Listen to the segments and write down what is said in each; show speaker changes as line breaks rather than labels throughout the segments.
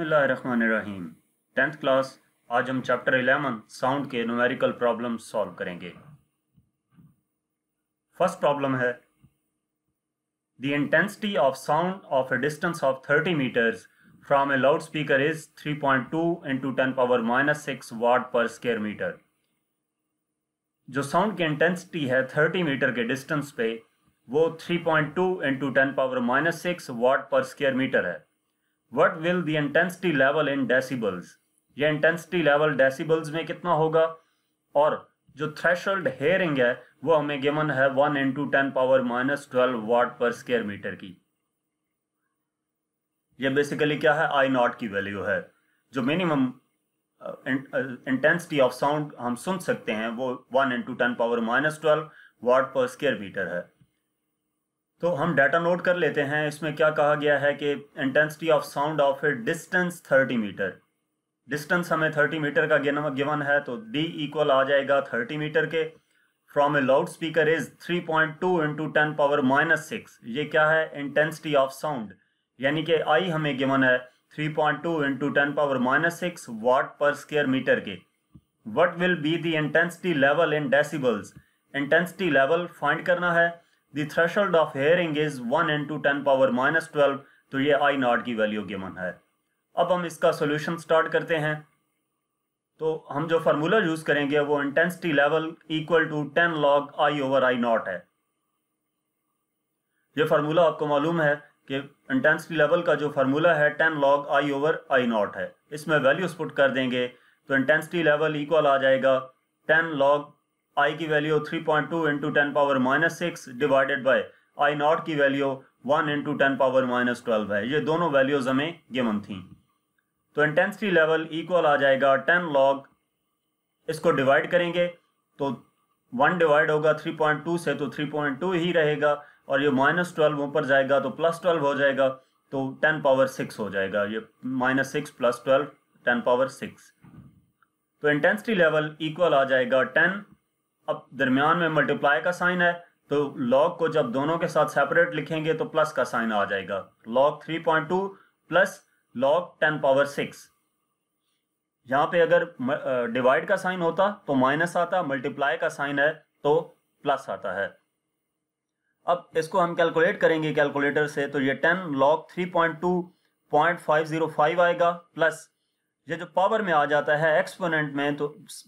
बसमीम tenth class आज हम चैप्टर 11 साउंड के न्यूमेरिकल प्रॉब्लम सॉल्व करेंगे फर्स्ट प्रॉब्लम है the intensity of sound of a distance of 30 metres from a loudspeaker is 3.2 point two into ten power minus six watt per square metre जो sound की intensity है 30 metre के distance पे वो 3.2 point two into ten power minus six watt per square metre है what will the intensity level in decibels ये intensity level decibels में कितना होगा और जो थ्रेशोल्ड हेयरिंग है वो हमें गिवन है one into ten power minus twelve watt per square metre की ये बेसिकली क्या है आई नॉट की वैल्यू है जो मिनिमम इंटेंसिटी ऑफ साउंड हम सुन सकते हैं वो one into ten power minus twelve watt per square metre है तो हम डाटा नोट कर लेते हैं इसमें क्या कहा गया है कि intensity of sound of a distance 30 metre distance हमें 30 मीटर का गिवन है तो डी इक्वल आ जाएगा 30 मीटर के from a loudspeaker is 3.2 point two into ten power minus six ये क्या है इंटेंसिटी ऑफ साउंड यानी कि आई हमें गिवन है 3.2 point two into ten power minus six watt per square metre के what will be the intensity level in decibels intensity level find करना है the threshold of hearing is one into ten power minus twelve तो ये I naught की value given है अब हम इसका सोल्यूशन स्टार्ट करते हैं तो हम जो फार्मूला यूज करेंगे वो intensity level equal to ten log I over I naught है ये फार्मूला आपको मालूम है कि इंटेंसिटी लेवल का जो फार्मूला है ten log I over I naught है इसमें वैल्यूज पुट कर देंगे तो इंटेंसिटी लेवल इक्वल आ जाएगा टेन लॉग आई की value 3.2 point two into ten power minus six divided by I naught की value 1 into ten power minus twelve है ये दोनों वैल्यूज हमें गिवन थी तो इंटेंसिटी लेवल इक्वल आ जाएगा 10 लॉग इसको डिवाइड करेंगे तो वन डिवाइड होगा 3.2 से तो 3.2 ही रहेगा और ये माइनस ट्वेल्व ऊपर जाएगा तो प्लस ट्वेल्व हो जाएगा तो टेन पावर सिक्स हो जाएगा ये minus six plus twelve ten power six तो इंटेंसिटी लेवल इक्वल आ जाएगा टेन अब दरमियान में मल्टीप्लाई का साइन है तो लॉग को जब दोनों के साथ सेपरेट लिखेंगे तो प्लस का साइन आ जाएगा लॉग 3.2 प्लस लॉग 10 पावर 6 यहां पे अगर डिवाइड का साइन होता तो माइनस आता मल्टीप्लाई का साइन है तो प्लस आता है अब इसको हम कैलकुलेट करेंगे कैलकुलेटर से तो ये 10 लॉग 3.2.505 आएगा प्लस ये जो पावर में आ जाता है एक्सपोनेंट में तो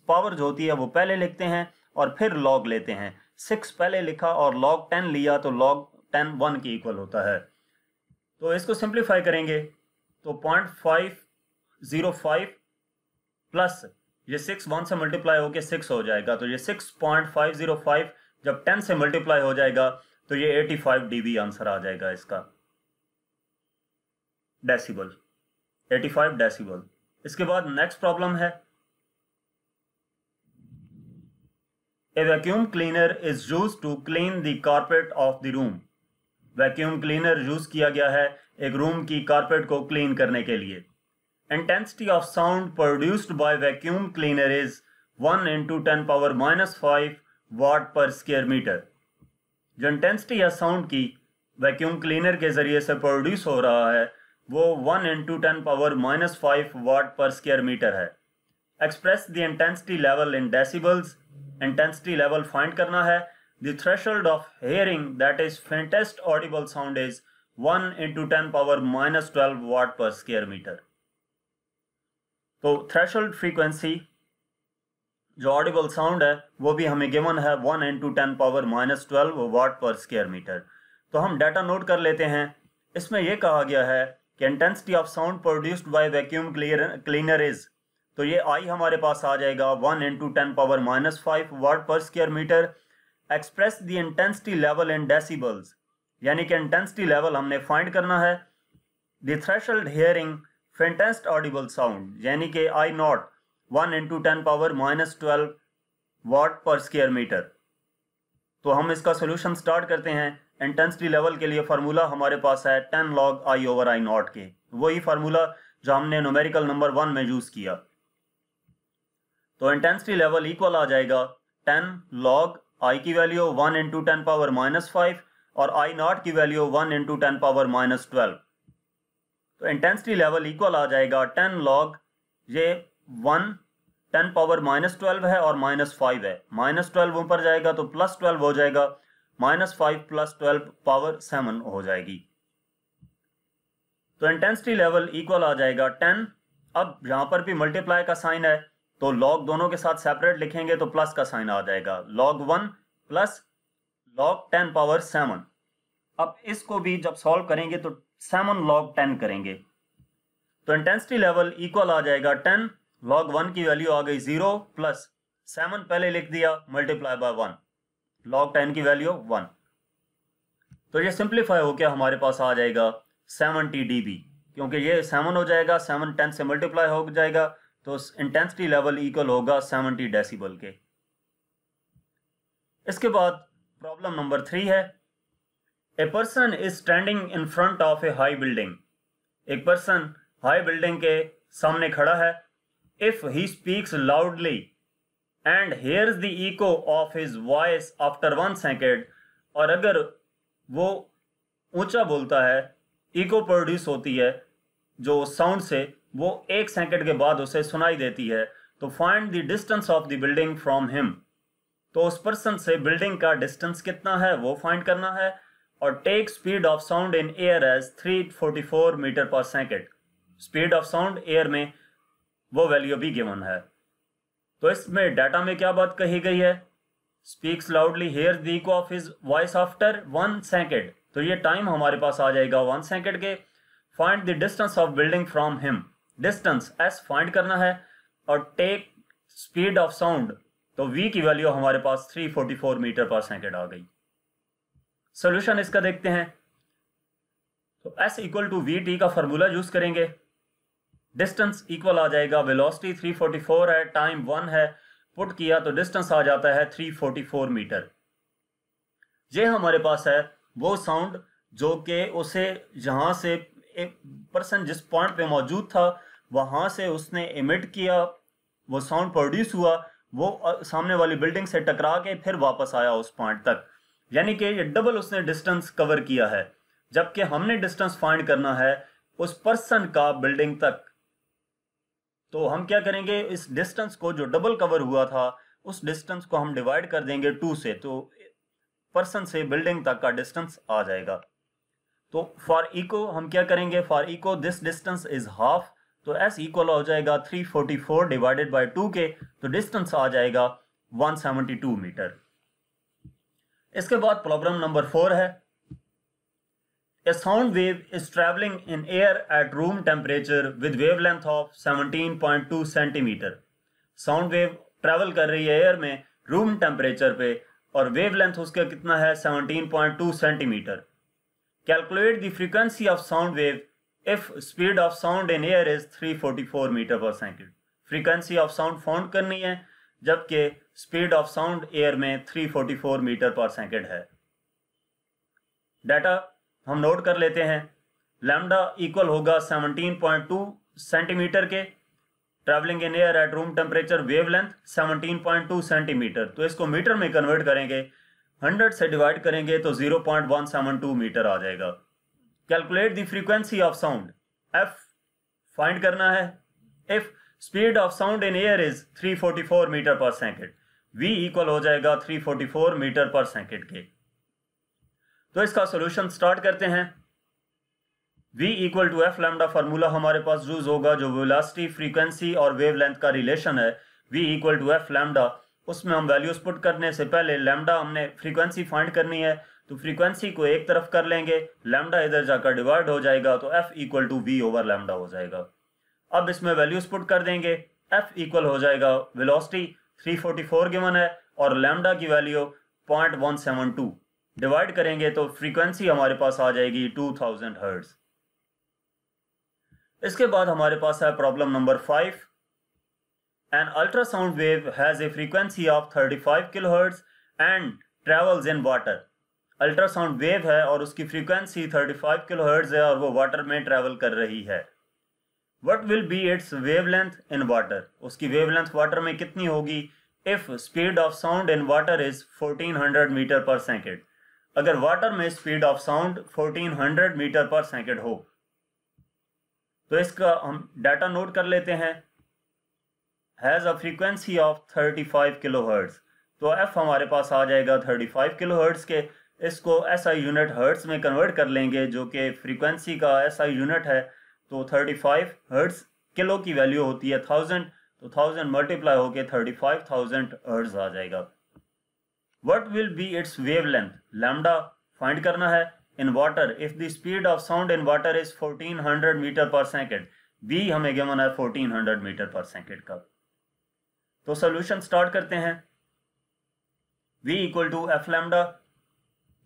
पावर जो होती है वो पहले लिखते हैं और फिर लॉग लेते हैं सिक्स पहले लिखा और लॉग टेन लिया तो लॉग टेन वन के इक्वल होता है तो इसको सिंप्लीफाई करेंगे तो point five zero five plus ये सिक्स वन से मल्टीप्लाई होकर सिक्स हो जाएगा तो ये six point five zero five जब टेन से मल्टीप्लाई हो जाएगा तो ये eighty five D B answer आ जाएगा इसका डेसिबल एटी फाइव डेसिबल इसके बाद नेक्स्ट प्रॉब्लम है A vacuum cleaner is used to clean the carpet of the room. Vacuum cleaner use किया गया है एक रूम की कारपेट को क्लीन करने के लिए intensity of sound produced by vacuum cleaner is 1 into ten power minus five watt per square metre जो इंटेंसिटी या साउंड की वैक्यूम क्लीनर के जरिए से प्रोड्यूस हो रहा है वो 1 into ten power minus five watt per square metre है express the intensity level in decibels intensity level find करना है the threshold of hearing that is faintest audible sound is 1 into 10 power minus 12 watt per square meter तो threshold frequency जो audible sound है वो भी हमें given है 1 into ten power minus twelve watt per square metre तो हम data note कर लेते हैं इसमें यह कहा गया है कि intensity of sound produced by vacuum cleaner is तो ये आई हमारे पास आ जाएगा one into ten power minus five watt per square metre express the intensity level in decibels यानी कि इंटेंसिटी लेवल हमने फाइंड करना है threshold hearing faintest audible sound यानी कि I naught one into ten power minus twelve watt per square metre तो हम इसका सोल्यूशन स्टार्ट करते हैं इंटेंसिटी लेवल के लिए फार्मूला हमारे पास है ten log I over I naught के वही फार्मूला जो हमने नोमेरिकल नंबर वन में यूज़ किया तो इंटेंसिटी लेवल इक्वल आ जाएगा टेन लॉग आई की value one into ten power minus five और आई नॉट की value one into ten power minus twelve तो इंटेंसिटी लेवल इक्वल आ जाएगा टेन लॉग ये one ten power minus twelve है और माइनस फाइव है माइनस ट्वेल्व ऊपर जाएगा तो प्लस ट्वेल्व हो जाएगा minus five plus twelve power seven हो जाएगी तो इंटेंसिटी लेवल इक्वल आ जाएगा टेन अब यहां पर भी मल्टीप्लाई का साइन है तो लॉग दोनों के साथ सेपरेट लिखेंगे तो प्लस का साइन आ जाएगा log one plus log ten power seven अब इसको भी जब सॉल्व करेंगे तो सेवन लॉग टेन करेंगे तो इंटेंसिटी लेवल इक्वल आ जाएगा टेन लॉग वन की वैल्यू आ गई जीरो प्लस सेवन पहले लिख दिया multiply by one log ten की वैल्यू वन तो ये सिंप्लीफाई होकर हमारे पास आ जाएगा सेवन टी डी बी क्योंकि ये सेवन हो जाएगा सेवन टेन से मल्टीप्लाई हो जाएगा तो इंटेंसिटी लेवल इक्वल होगा सेवनटी डेसिबल के इसके बाद प्रॉब्लम नंबर थ्री है a person is standing in front of a high building एक पर्सन हाई बिल्डिंग के सामने खड़ा है if he speaks loudly and hear the echo of his voice after one second और अगर वो ऊंचा बोलता है इको प्रोड्यूस होती है जो साउंड से वो एक सेकंड के बाद उसे सुनाई देती है तो find the distance of the building from him तो उस पर्सन से बिल्डिंग का डिस्टेंस कितना है वो फाइंड करना है और take speed of sound in air as 344 metre per second speed of sound air में वो वैल्यू भी गिवन है तो इसमें डाटा में क्या बात कही गई है speaks loudly hear the of is voice after one second तो ये टाइम हमारे पास आ जाएगा वन सेकेंड के find the distance of building from him distance S find करना है और टेक स्पीड ऑफ साउंड तो वी की वैल्यू हमारे पास 344 मीटर पर सेकेंड आ गई सोल्यूशन इसका देखते हैं तो S equal to V T का फॉर्मूला यूज करेंगे डिस्टेंस इक्वल आ जाएगा वेलोसिटी 344 है टाइम वन है पुट किया तो डिस्टेंस आ जाता है 344 मीटर ये हमारे पास है वो साउंड जो कि उसे जहां से एक पर्सन जिस पॉइंट पे मौजूद था वहाँ से उसने इमिट किया वो साउंड प्रोड्यूस हुआ वो सामने वाली बिल्डिंग से टकरा के फिर वापस आया उस पॉइंट तक यानी कि ये डबल उसने डिस्टेंस कवर किया है जबकि हमने डिस्टेंस फाइंड करना है उस पर्सन का बिल्डिंग तक तो हम क्या करेंगे इस डिस्टेंस को जो डबल कवर हुआ था उस डिस्टेंस को हम डिवाइड कर देंगे टू से तो पर्सन से बिल्डिंग तक का डिस्टेंस आ जाएगा तो फॉर इको हम क्या करेंगे for echo this distance is half तो एस इक्वल हो जाएगा three forty four divided by two के तो डिस्टेंस आ जाएगा वन सेवनटी टू मीटर इसके बाद प्रॉब्लम नंबर फोर है a sound wave is travelling in air at room temperature with wave length of 17.2 centimetre sound wave travel कर रही है air में रूम टेम्परेचर पे और वेव लेंथ उसका कितना है seventeen point two centimetre calculate the frequency of sound wave if speed of sound in air is 344 meter per second frequency of sound found करनी है जबकि speed of sound air में 344 meter per second है data हम note कर लेते हैं lambda equal होगा 17.2 सेंटीमीटर के travelling in air at room temperature wave length seventeen point two centimetre तो इसको मीटर में कन्वर्ट करेंगे हंड्रेड से डिवाइड करेंगे तो zero point one seven two metre आ जाएगा calculate the frequency of sound F find करना है if speed of sound in air is 344 metre per second V equal हो जाएगा 344 मीटर पर सेकेंड के तो इसका सॉल्यूशन स्टार्ट करते हैं V equal to F lambda formula हमारे पास यूज होगा जो वेलोसिटी फ्रीक्वेंसी और वेवलेंथ का रिलेशन है V equal to F lambda उसमें हम वैल्यूज पुट करने से पहले लैमडा हमने फ्रीक्वेंसी फाइंड करनी है तो फ्रीक्वेंसी को एक तरफ कर लेंगे लैमडा इधर जाकर डिवाइड हो जाएगा तो F equal to V over lambda हो जाएगा अब इसमें वैल्यूज पुट कर देंगे एफ इक्वल हो जाएगा वेलोसिटी 344 गिवन है और लैमडा की वैल्यू 0.172 डिवाइड करेंगे तो फ्रीक्वेंसी हमारे पास आ जाएगी 2000 थाउजेंड हर्ट्स इसके बाद हमारे पास है problem number five an ultrasound wave has a frequency of kilo kilohertz and travels in water ultrasound wave है और उसकी फ्रीक्वेंसी 35 किलोहर्ट्ज है और वो वाटर में ट्रैवल कर रही है what will be its wavelength in water उसकी वेवलेंथ वाटर में कितनी होगी if speed of sound in water is 1400 metre per second अगर वाटर में speed of sound 1400 metre per second हो तो इसका हम डाटा नोट कर लेते हैं has a frequency of 35 five kilo hertz तो एफ हमारे पास आ जाएगा 35 फाइव किलो हर्ट्स के इसको ऐसा यूनिट हर्ट्स में कन्वर्ट कर लेंगे जो कि फ्रीक्वेंसी का ऐसा यूनिट है तो 35 फाइव हर्ट्स किलो की वैल्यू होती है थाउजेंड तो थाउजेंड मल्टीप्लाई होकर थर्टी फाइव थाउजेंड हर्ट्स आ जाएगा what will be its wave length lambda find करना है in water if the speed of sound in water is fourteen hundred metre per second B हमें given है fourteen hundred metre per second का तो solution start करते हैं v equal to F lambda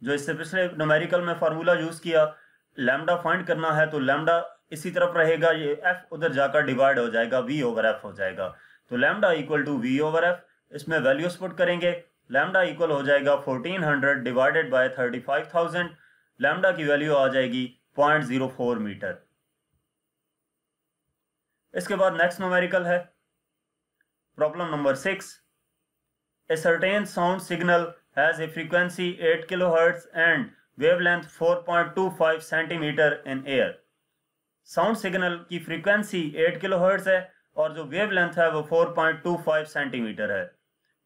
जो इससे पिछले नोमेरिकल में फार्मूला यूज़ किया लैमडा फाइंड करना है तो लैमडा इसी तरफ रहेगा ये एफ उधर जाकर डिवाइड हो जाएगा वी ओवर एफ हो जाएगा तो lambda equal to V over F इसमें वैल्यूज पुट करेंगे लैमडा इक्वल हो जाएगा 1400 डिवाइडेड बाय 35,000 लैमडा की वैल्यू आ जाएगी 0.04 मीटर इसके बाद नेक्स्ट नोमेरिकल है problem number six a certain sound signal has a frequency 8 kHz and two five centimetre in air sound signal की फ्रीक्वेंसी एट किलो किलोहर्ट्ज़ है और जो वेव लेंथ है वो 4.25 सेंटीमीटर है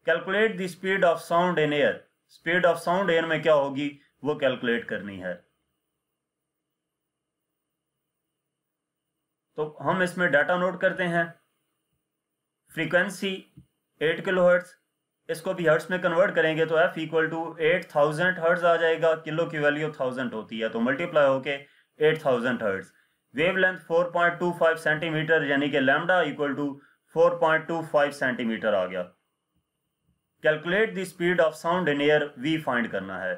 calculate the speed of sound in air speed of sound air में क्या होगी वो कैलकुलेट करनी है तो हम इसमें डाटा नोट करते हैं फ्रीक्वेंसी एट किलो हर्ट्स इसको भी हर्ट्स में कन्वर्ट करेंगे तो F equal to eight thousand hertz आ जाएगा किलो की वैल्यू थाउजेंड होती है तो मल्टीप्लाई होके eight thousand hertz wave length four point two five centimetre यानी कि lambda equal to four point two five centimetre आ गया calculate the speed of sound in air V find करना है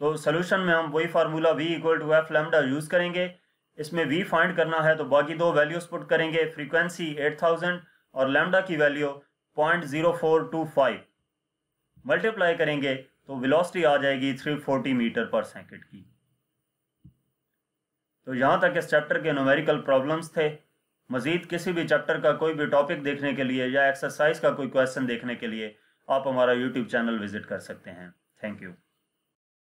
तो सोल्यूशन में हम वही formula V equal to F lambda use करेंगे इसमें वी फाइंड करना है तो बाकी दो वैल्यूज पुट करेंगे फ्रीक्वेंसी एट थाउजेंड और लैम्डा की वैल्यू पॉइंट फाइव मल्टीप्लाई करेंगे तो वेलोसिटी आ जाएगी 340 मीटर पर सेकंड की तो यहाँ तक इस चैप्टर के नोमेरिकल प्रॉब्लम्स थे मज़ीद किसी भी चैप्टर का कोई भी टॉपिक देखने के लिए या एक्सरसाइज का कोई क्वेश्चन देखने के लिए आप हमारा यूट्यूब चैनल विज़िट कर सकते हैं थैंक यू